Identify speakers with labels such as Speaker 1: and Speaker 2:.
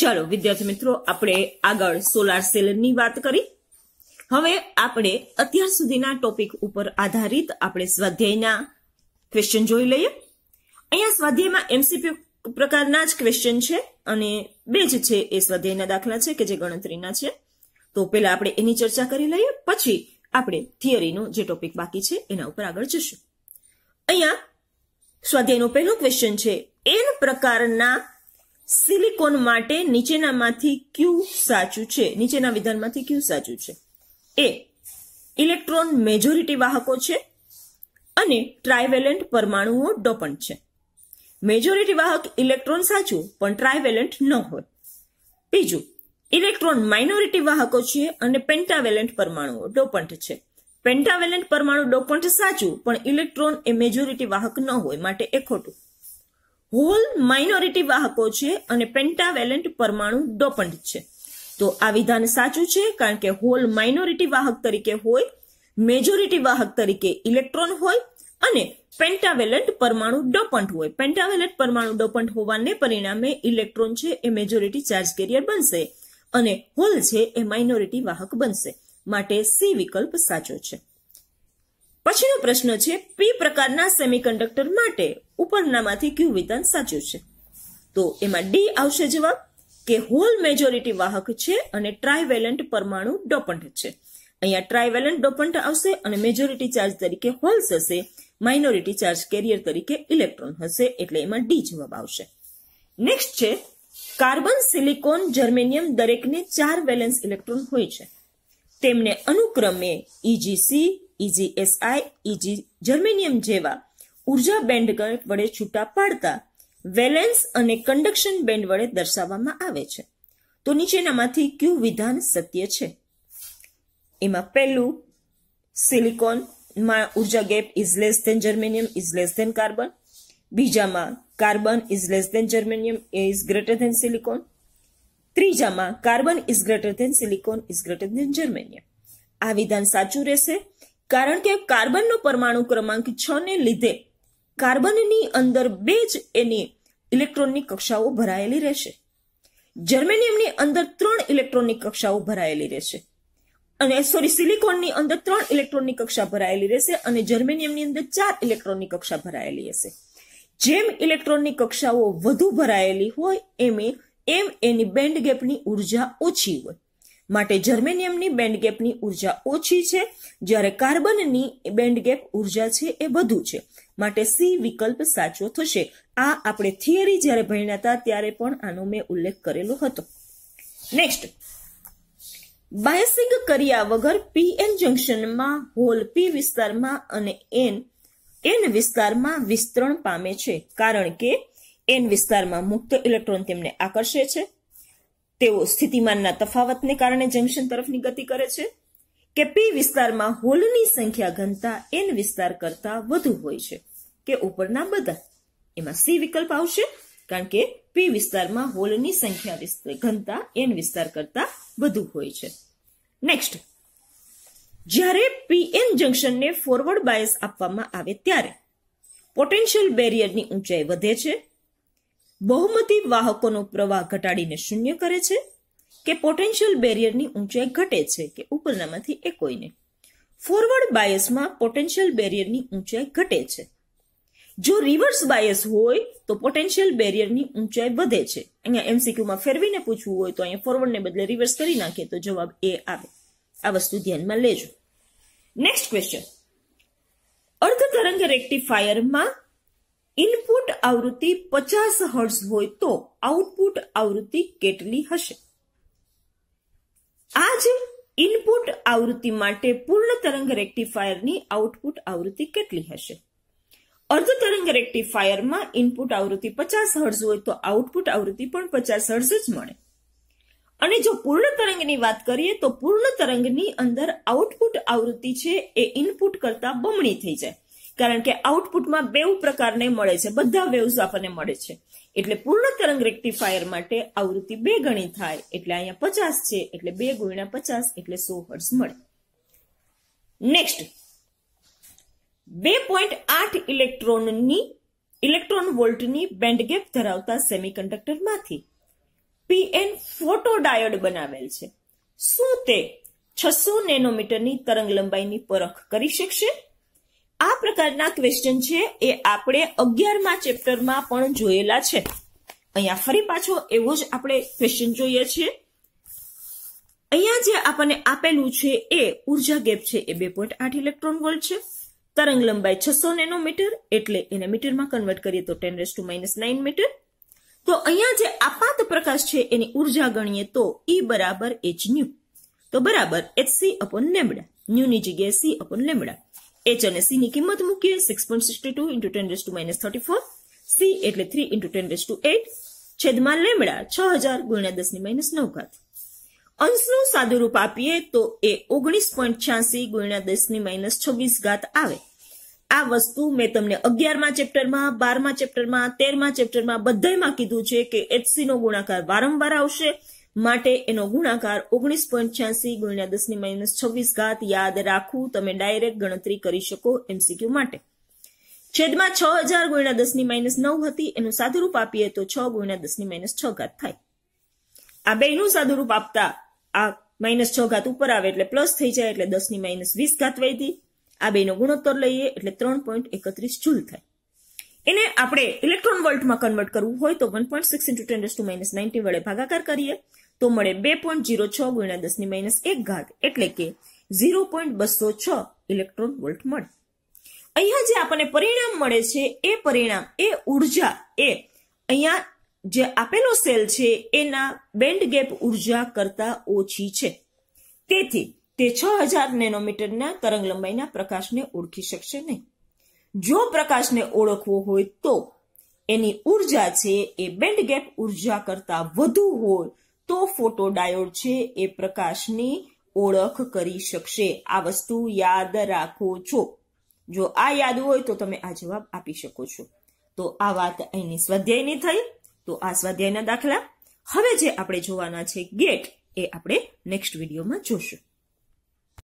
Speaker 1: ચાલો વિદ્યાર્થી મિત્રો આપણે આગળ સોલાર સેલની વાત કરી હવે આપણે અત્યાર સુધીના ટોપિક ઉપર આધારિત આપણે સ્વાધ્યાયના ક્વેશ્ચન જોઈ લઈએ અહીંયા સ્વાધ્યાયમાં એમસીક્યુ પ્રકારના જ ક્વેશ્ચન છે અને બે જ છે એ સ્વાધ્યાયના દાખલા છે કે જે ગણતરીના છે તો પહેલા આપણે એની ચર્ચા કરી લઈએ પછી આપણે થિયરીનો જે ટોપિક બાકી છે એના ઉપર આગળ જશું અહીંયા સ્વાધ્યાયનો પહેલો ક્વેશ્ચન છે એન પ્રકારના સિલિકોન માટે નીચેનામાંથી ક્યુ સાચું છે નીચેના વિધાનમાંથી ક્યુ સાચું છે એ ઇલેક્ટ્રોન મેજોરિટી વાહકો છે અને ટ્રાઇવેલેન્ટ પરમાણુઓ ડોપન્ટ છે મેજોરિટી વાહક ઇલેક્ટ્રોન સાચું પણ ટ્રાયવેલેન્ટ ન હોય બીજું ઇલેક્ટ્રોન માઇનોરિટી વાહકો છે અને પેન્ટાવેલેન્ટ પરમાણુઓ ડોપન્ટ છે પેન્ટાવેલેન્ટ પરમાણુ ડોપન્ટ સાચું પણ ઇલેક્ટ્રોન એ મેજોરિટી વાહક ન હોય માટે એ ખોટું હોલ માઇનોરિટી વાહકો છે અને પેન્ટાવેલેન્ટ પરમાણુ ડોપન્ટ છે તો આ વિધાન સાચું છે કારણ કે હોલ માઇનોરિટી વાહક તરીકે હોય મેજોરિટી વાહક તરીકે ઇલેક્ટ્રોન હોય અને પેન્ટાવેલેન્ટ પરમાણુ ડોપન્ટ હોય પેન્ટાવેલેન્ટ પરમાણુ ડોપન્ટ હોવાને પરિણામે ઇલેક્ટ્રોન છે એ મેજોરિટી ચાર્જ કેરિયર બનશે અને હોલ છે એ માઇનોરિટી વાહક બનશે માટે સી વિકલ્પ સાચો છે પછીનો પ્રશ્ન છે પી પ્રકારના સેમિકન્ડક્ટર માટે ઉપરનામાંથી કયું વિધાન સાચું છે તો એમાં ડી આવશે જવાબ કે હોલ મેજોરિટી વાહક છે અને ટ્રાયવેલન્ટ પરમાણુ ડોપન્ટ છે અહીંયા ટ્રાયવેલન્ટ ડોપન્ટ આવશે અને મેજોરિટી ચાર્જ તરીકે હોલ્સ હશે માઇનોરિટી ચાર્જ કેરિયર તરીકે ઇલેક્ટ્રોન હશે એટલે એમાં ડી જવાબ આવશે નેક્સ્ટ છે કાર્બન સિલિકોન જર્મેનિયમ દરેકને ચાર વેલેન્સ ઇલેક્ટ્રોન હોય છે તેમને અનુક્રમે ઇજીસી ઇજીએસઆઈ ઇજી જર્મેનિયમ જેવા ઉર્જા બેન્ડ વડે છૂટા પાડતા વેલેન્સ અને કન્ડક્શન બેન્ડ વડે દર્શાવવામાં આવે છે તો નીચેનામાંથી ક્યુ વિધાન સત્ય છે એમાં પહેલું સિલિકોનમાં ઉર્જા gap is less than germanium is less than carbon બીજામાં carbon is less than germanium is greater than silicon ત્રીજામાં carbon is greater than silicon is greater than germanium આ વિધાન સાચું રહેશે કારણ કે કાર્બનનો પરમાણુ ક્રમાંક છ ને લીધે કાર્બનની અંદર બે જ એની ઇલેક્ટ્રોનની કક્ષાઓ ભરાયેલી રહેશે જર્મેનિયમની અંદર ત્રણ ઇલેક્ટ્રોનની કક્ષાઓ ભરાયેલી રહેશે અને સોરી સિલિકોનની અંદર ત્રણ ઇલેક્ટ્રોનની કક્ષા ભરાયેલી રહેશે અને જર્મેનિયમની અંદર ચાર ઇલેક્ટ્રોનની કક્ષા ભરાયેલી હશે જેમ ઇલેક્ટ્રોનની કક્ષાઓ વધુ ભરાયેલી હોય એમ એમ એની બેન્ડ ગેપની ઉર્જા ઓછી હોય માટે જર્મેનિયમની બેન્ડગેપની ઉર્જા ઓછી છે જ્યારે કાર્બનની બેન્ડગેપ ઉર્જા છે એ વધુ છે માટે સી વિકલ્પ સાચો થશે આ આપણે થિયરી જ્યારે ભણ્યા હતા ત્યારે પણ આનો મેં ઉલ્લેખ કરેલો હતો નેક્સ્ટ બાયસિંગ કર્યા વગર પીએન જંકશનમાં હોલ પી વિસ્તારમાં અને એન એન વિસ્તારમાં વિસ્તરણ પામે છે કારણ કે એન વિસ્તારમાં મુક્ત ઇલેક્ટ્રોન તેમને આકર્ષે છે તેઓ સ્થિતિમાનના તફાવતને કારણે જંકશન તરફની ગતિ કરે છે કે પી વિસ્તારમાં હોલની સંખ્યા ઘનતા એન વિસ્તાર કરતા વધુ હોય છે કે ઉપરના બધા એમાં સી વિકલ્પ આવશે કારણ કે પી વિસ્તારમાં હોલની સંખ્યા ઘનતા એન વિસ્તાર કરતા વધુ હોય છે નેક્સ્ટ જ્યારે પીએન જંકશનને ફોરવર્ડ બાયસ આપવામાં આવે ત્યારે પોટેન્શિયલ બેરિયરની ઊંચાઈ વધે છે બહુમતી વાહકોનો પ્રવાહ ઘટાડીને શૂન્ય કરે છે કે પોટેન્શિયલ બેરિયરની ઊંચાઈ ઘટે છે કે ઉપરનામાંથી એકોઈને ફોરવર્ડ બાયસમાં પોટેન્શિયલ બેરિયરની ઊંચાઈ ઘટે છે જો રિવર્સ બાયસ હોય તો પોટેન્શિયલ બેરિયરની ઊંચાઈ વધે છે અહીંયા એમસીક્યુમાં ફેરવીને પૂછવું હોય તો અહીંયા ફોરવર્ડને બદલે રિવર્સ કરી નાખીએ તો જવાબ એ આવે આ વસ્તુ ધ્યાનમાં લેજો નેક્સ્ટ ક્વેશ્ચન અર્ધ તરંગ રેક્ટિફાયરમાં ઇનપુટ આવૃત્તિ પચાસ હર્ટ્ઝ હોય તો આઉટપુટ આવૃત્તિ કેટલી હશે આજ ઇનપુટ આવૃત્તિ માટે પૂર્ણ તરંગ રેક્ટિફાયરની આઉટપુટ આવૃત્તિ કેટલી હશે અર્ધ તરંગ રેક્ટિફાયરમાં ઇનપુટ આવૃત્તિ પચાસ હર્ટ્ઝ હોય તો આઉટપુટ આવૃત્તિ પણ પચાસ હર્ટ્ઝ જ મળે અને જો પૂર્ણ તરંગની વાત કરીએ તો પૂર્ણ તરંગની અંદર આઉટપુટ આવૃત્તિ છે એ ઇનપુટ કરતા બમણી થઈ જાય કારણ કે આઉટપુટમાં વેવ પ્રકારને મળે છે બધા વેવ્સ આપણને મળે છે એટલે પૂર્ણ તરંગ રેક્ટિફાયર માટે આવૃત્તિ બે ગણી થાય એટલે અહીંયા પચાસ છે એટલે બે ગુણ્યા પચાસ એટલે સો હર્ટ્સ મળે નેક્સ્ટ બે પોઈન્ટ આઠ ઇલેક્ટ્રોનની ઇલેક્ટ્રોન વોલ્ટની બેન્ડગેપ ધરાવતા સેમિકન્ડક્ટરમાંથી પીએન ફોટોડાયોડ બનાવેલ છે શું તે છસો નેનોમીટરની તરંગ લંબાઈની પરખ કરી શકશે આ પ્રકારના ક્વેશ્ચન છે એ આપણે અગિયારમાં ચેપ્ટરમાં પણ જોયેલા છે અહીંયા ફરી પાછો એવો જ આપણે ક્વેશ્ચન જોઈએ છીએ અહીંયા જે આપણને આપેલું છે એ ઉર્જા ગેપ છે એ બે પોઈન્ટ આઠ ઇલેક્ટ્રોન વોલ્ટ છે તરંગ લંબાઈ છસો નેનોમીટર એટલે એને મીટરમાં કન્વર્ટ કરીએ તો ten raise to minus nine metre તો અહીંયા જે આપાત પ્રકાશ છે એની ઉર્જા ગણીએ તો ઈ e બરાબર એચ ન્યુ તો બરાબર એચ સી અપોન લેમડા ન્યુની જગ્યાએ સી અપોન લેમડા એચ અને સી ની કિંમત મૂકીએ six point sixty two into ten raise to minus thirty four C એટલે three into ten raise to eight છેદમાં લેમડા છ હજાર ગુણ્યા દસની માઇનસ નવ ઘાત અંશનું સાદું રૂપ આપીએ તો એ ઓગણીસ પોઈન્ટ છ્યાસી ગુણ્યા દસ ની માઇનસ છવ્વીસ ઘાત આવે આ વસ્તુ મેં તમને અગિયારમાં ચેપ્ટરમાં બારમા ચેપ્ટરમાં તેરમા ચેપ્ટરમાં બધામાં કીધું છે કે એચસી નો ગુણાકાર વારંવાર આવશે માટે એનો ગુણાકાર ઓગણીસ પોઈન્ટ છ્યાસી ગુણ્યા દસની માઇનસ છવ્વીસ ઘાત યાદ રાખવું તમે ડાયરેક્ટ ગણતરી કરી શકો એમસીક્યુ માટે છેદમાં છ હજાર ગુણ્યા દસની માઇનસ નવ હતી એનું સાદુરૂપ આપીએ તો છ ગુણ્યા દસની માઇનસ છ ઘાત થાય આ બેનું સાદુરૂપ આપતા આ માઇનસ છ ઘાત ઉપર આવે એટલે પ્લસ થઈ જાય એટલે દસ ની માઇનસ વીસ ઘાત વધી આ બે બેનો ગુણોત્તર લઈએ એટલે ત્રણ પોઈન્ટ એકત્રીસ જૂલ થાય એને આપણે ઇલેક્ટ્રોન વોલ્ટમાં કન્વર્ટ કરવું હોય તો one point six into ten to minus ninety વડે ભાગાકાર કરીએ તો મળે બે પોઈન્ટ જીરો છ ગુણ્યા દસની માઇનસ એક ઘાત એટલે કે ઝીરો પોઈન્ટ બસો છ ઇલેક્ટ્રોન વોલ્ટ મળે અહીંયા જે આપણને પરિણામ મળે છે એ પરિણામ એ ઉર્જા એ અહીંયા જે આપેલો સેલ છે એના બેન્ડ ગેપ ઉર્જા કરતા ઓછી છે તેથી તે છ હજાર નેનોમીટરના તરંગ લંબાઈના પ્રકાશને ઓળખી શકશે નહીં જો પ્રકાશને ઓળખવો હોય તો એની ઉર્જા છે એ બેન્ડ ગેપ ઉર્જા કરતા વધુ હોય તો ફોટોડાયોડ છે એ પ્રકાશની ઓળખ કરી શકશે આ વસ્તુ યાદ રાખો છો જો આ યાદ હોય તો તમે આ જવાબ આપી શકો છો તો આ વાત અહીંની સ્વાધ્યાયની થઈ તો આ સ્વાધ્યાયના દાખલા હવે જે આપણે જોવાના છે ગેટ એ આપણે નેક્સ્ટ વિડીયોમાં જોશું